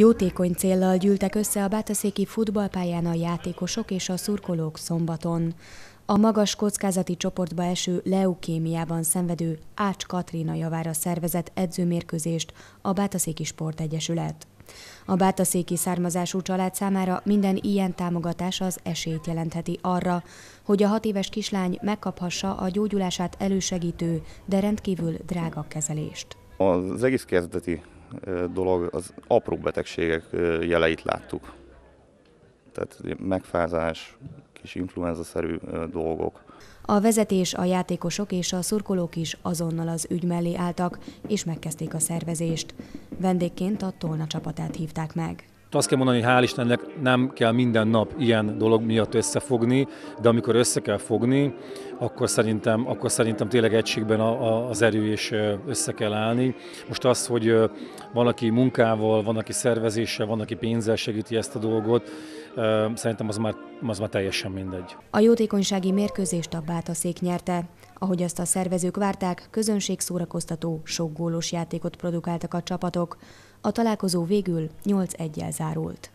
Jótékony céllal gyűltek össze a Bátaszéki futballpályán a játékosok és a szurkolók szombaton. A magas kockázati csoportba eső leukémiában szenvedő Ács Katrina javára szervezett edzőmérkőzést a Bátaszéki Sportegyesület. A bátaszéki származású család számára minden ilyen támogatás az esélyt jelentheti arra, hogy a hat éves kislány megkaphassa a gyógyulását elősegítő, de rendkívül drága kezelést. Az egész kezdeti dolog, az apró betegségek jeleit láttuk. Tehát megfázás, kis influenza-szerű dolgok. A vezetés, a játékosok és a szurkolók is azonnal az ügy mellé álltak, és megkezdték a szervezést. Vendégként a Tolna csapatát hívták meg. Azt kell mondani, hogy hál' Istennek nem kell minden nap ilyen dolog miatt összefogni, de amikor össze kell fogni, akkor szerintem, akkor szerintem tényleg egységben a, a, az erő és össze kell állni. Most az, hogy valaki munkával, van, aki szervezéssel, van, aki pénzzel segíti ezt a dolgot, szerintem az már, az már teljesen mindegy. A jótékonysági mérkőzést a Bátaszék nyerte. Ahogy azt a szervezők várták, közönség szórakoztató, sok játékot produkáltak a csapatok. A találkozó végül 8-1-jel zárult.